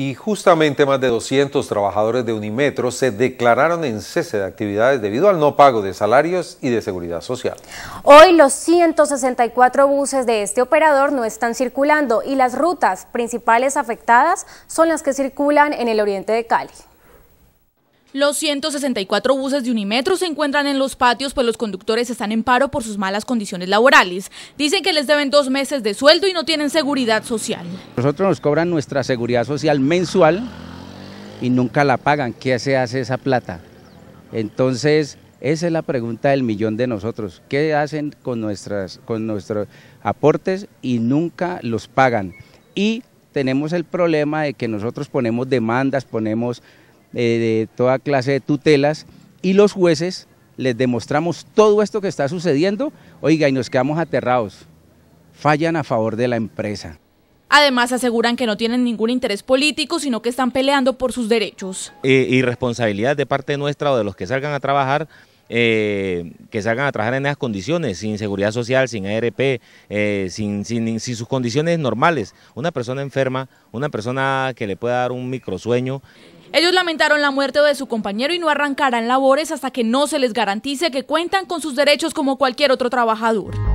y justamente más de 200 trabajadores de Unimetro se declararon en cese de actividades debido al no pago de salarios y de seguridad social. Hoy los 164 buses de este operador no están circulando y las rutas principales afectadas son las que circulan en el oriente de Cali. Los 164 buses de Unimetro se encuentran en los patios, pues los conductores están en paro por sus malas condiciones laborales. Dicen que les deben dos meses de sueldo y no tienen seguridad social. Nosotros nos cobran nuestra seguridad social mensual y nunca la pagan. ¿Qué se hace esa plata? Entonces, esa es la pregunta del millón de nosotros. ¿Qué hacen con, con nuestros aportes y nunca los pagan? Y tenemos el problema de que nosotros ponemos demandas, ponemos eh, de toda clase de tutelas y los jueces les demostramos todo esto que está sucediendo, oiga, y nos quedamos aterrados, fallan a favor de la empresa. Además aseguran que no tienen ningún interés político, sino que están peleando por sus derechos. Eh, y, responsabilidad de parte nuestra o de los que salgan a trabajar eh, que salgan a trabajar en esas condiciones, sin seguridad social, sin ARP, sin, sin, sus condiciones normales. Una persona enferma, una persona que le pueda dar un microsueño. Ellos lamentaron la muerte de su compañero y no arrancarán labores hasta que no se les garantice que cuentan con sus derechos como cualquier otro trabajador.